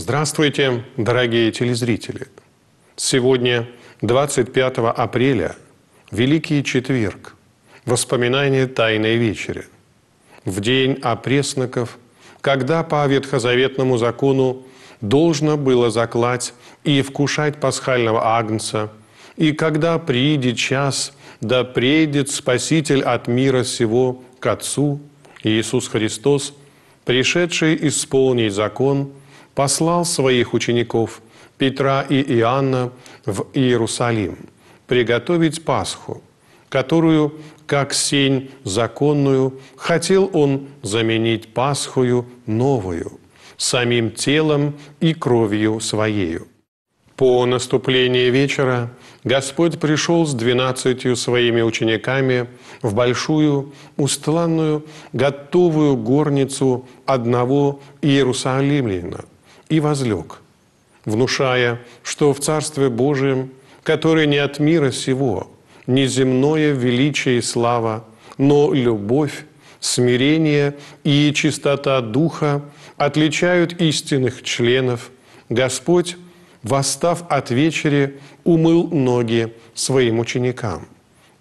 Здравствуйте, дорогие телезрители! Сегодня, 25 апреля, Великий Четверг, воспоминание Тайной Вечери, в день опресноков, когда по ветхозаветному закону должно было заклать и вкушать пасхального агнца, и когда приидет час, да приедет Спаситель от мира сего к Отцу, Иисус Христос, пришедший исполнить закон – послал своих учеников Петра и Иоанна в Иерусалим приготовить Пасху, которую, как сень законную, хотел он заменить Пасхою новую, самим телом и кровью своею. По наступлении вечера Господь пришел с двенадцатью своими учениками в большую, устланную, готовую горницу одного иерусалимлина – и возлег, внушая, что в Царстве Божием, которое не от мира сего, не земное величие и слава, но любовь, смирение и чистота духа отличают истинных членов. Господь, восстав от вечери, умыл ноги своим ученикам.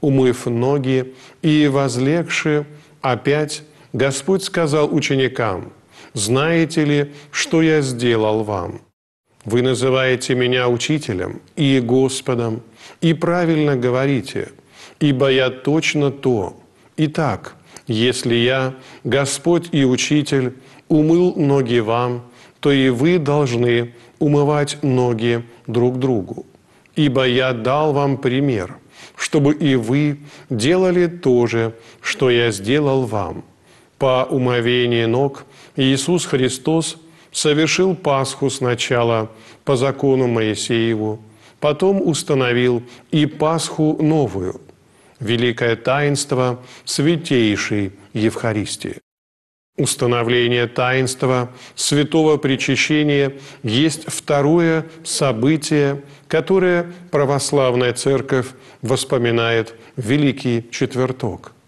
Умыв ноги и возлегши, опять Господь сказал ученикам – знаете ли, что я сделал вам? Вы называете меня учителем и Господом, и правильно говорите, ибо я точно то. Итак, если я, Господь и Учитель, умыл ноги вам, то и вы должны умывать ноги друг другу. Ибо я дал вам пример, чтобы и вы делали то же, что я сделал вам по умовении ног, Иисус Христос совершил Пасху сначала по закону Моисееву, потом установил и Пасху новую, великое таинство святейшей Евхаристии. Установление таинства святого причащения есть второе событие, которое православная церковь воспоминает в Великий Четверток –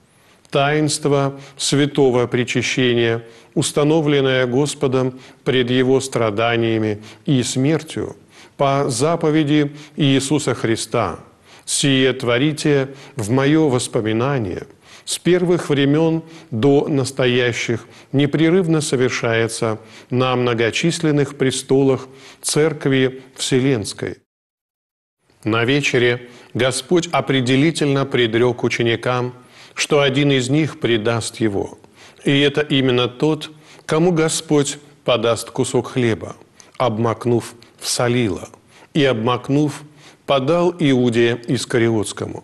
таинство святого причащения, установленное Господом пред Его страданиями и смертью по заповеди Иисуса Христа. «Сие творите в мое воспоминание» с первых времен до настоящих непрерывно совершается на многочисленных престолах Церкви Вселенской. На вечере Господь определительно предрек ученикам что один из них предаст его. И это именно тот, кому Господь подаст кусок хлеба, обмакнув в солило, и, обмакнув, подал Иуде Искариотскому.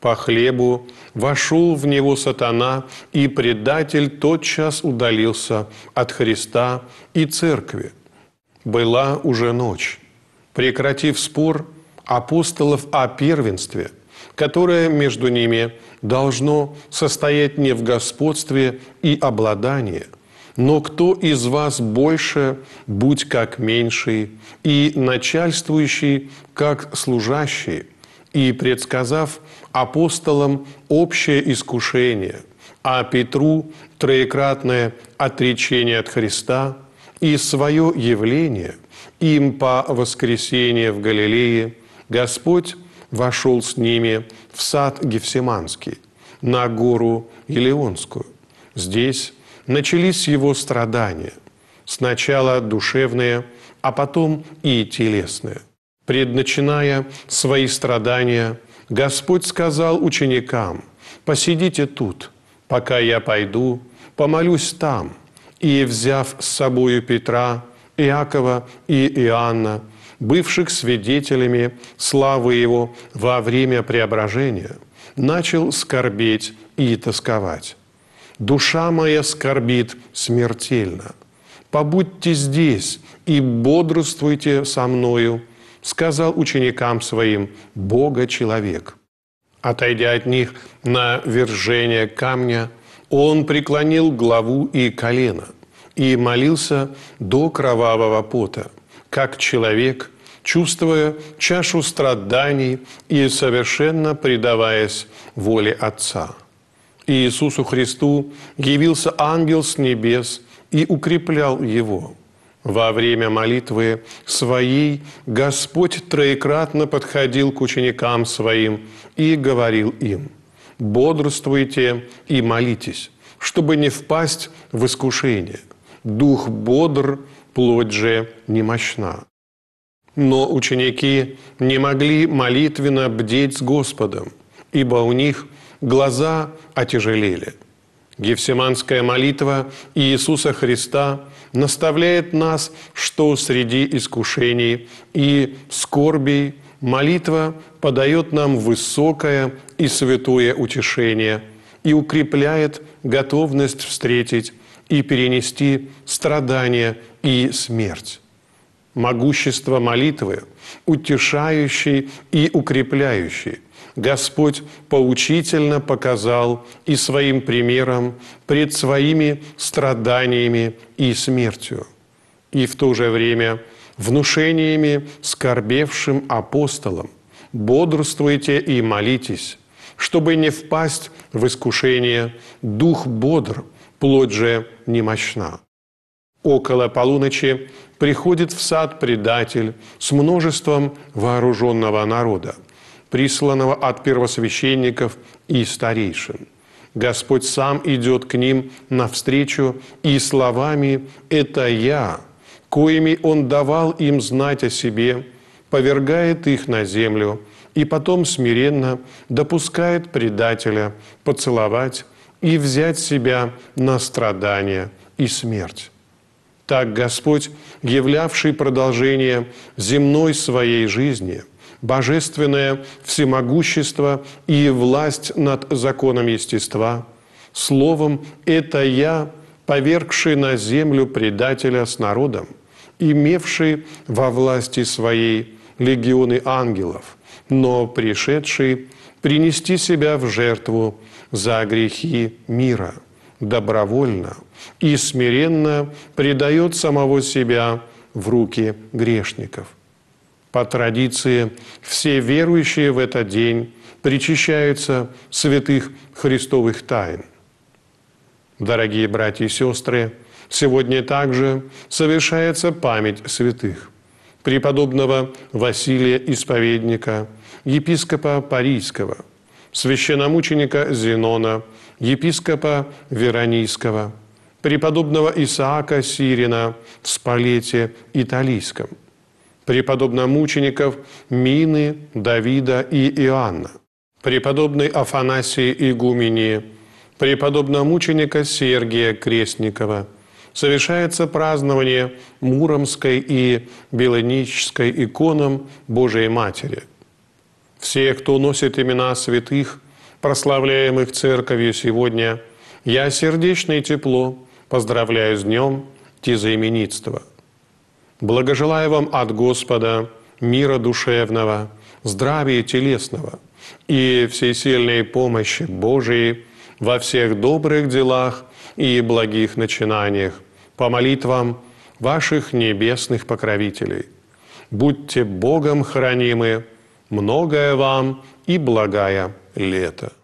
По хлебу вошел в него сатана, и предатель тотчас удалился от Христа и церкви. Была уже ночь. Прекратив спор, апостолов о первенстве – которое между ними должно состоять не в господстве и обладании, но кто из вас больше, будь как меньший, и начальствующий, как служащий, и предсказав апостолам общее искушение, а Петру троекратное отречение от Христа и свое явление им по воскресенье в Галилее, Господь вошел с ними в сад Гефсиманский, на гору Елеонскую. Здесь начались его страдания, сначала душевные, а потом и телесные. Предначиная свои страдания, Господь сказал ученикам, «Посидите тут, пока я пойду, помолюсь там». И, взяв с собою Петра, Иакова и Иоанна, бывших свидетелями славы его во время преображения, начал скорбеть и тосковать. «Душа моя скорбит смертельно. Побудьте здесь и бодрствуйте со мною», сказал ученикам своим «Бога-человек». Отойдя от них на вержение камня, он преклонил главу и колено и молился до кровавого пота, как человек, чувствуя чашу страданий и совершенно предаваясь воле Отца. Иисусу Христу явился ангел с небес и укреплял его. Во время молитвы своей Господь троекратно подходил к ученикам своим и говорил им, «Бодрствуйте и молитесь, чтобы не впасть в искушение. Дух бодр, плоть же немощна». Но ученики не могли молитвенно бдеть с Господом, ибо у них глаза отяжелели. Гефсиманская молитва Иисуса Христа наставляет нас, что среди искушений и скорбей молитва подает нам высокое и святое утешение и укрепляет готовность встретить и перенести страдания и смерть могущество молитвы, утешающий и укрепляющий. Господь поучительно показал и своим примером пред своими страданиями и смертью, и в то же время внушениями скорбевшим апостолам «Бодрствуйте и молитесь, чтобы не впасть в искушение, дух бодр, плоть же немощна». Около полуночи приходит в сад предатель с множеством вооруженного народа, присланного от первосвященников и старейшин. Господь сам идет к ним навстречу и словами «это я», коими Он давал им знать о себе, повергает их на землю и потом смиренно допускает предателя поцеловать и взять себя на страдания и смерть. Так Господь, являвший продолжение земной своей жизни, божественное всемогущество и власть над законом естества, словом «это я», повергший на землю предателя с народом, имевший во власти своей легионы ангелов, но пришедший принести себя в жертву за грехи мира – добровольно и смиренно предает самого себя в руки грешников. По традиции, все верующие в этот день причащаются святых христовых тайн. Дорогие братья и сестры, сегодня также совершается память святых преподобного Василия Исповедника, епископа Парийского – священномученика Зенона, епископа Веронийского, преподобного Исаака Сирина в Спалете Италийском, преподобномучеников Мины, Давида и Иоанна, преподобной Афанасии Игумени, преподобномученика Сергия Крестникова – совершается празднование Муромской и Белонической иконам Божией Матери – все, кто носит имена святых, прославляемых Церковью сегодня, я сердечное тепло поздравляю с днем тезаименитства. Благожелаю вам от Господа мира душевного, здравия телесного и всесильной помощи Божией во всех добрых делах и благих начинаниях, по молитвам ваших небесных покровителей. Будьте Богом хранимы, многое вам и благая лето.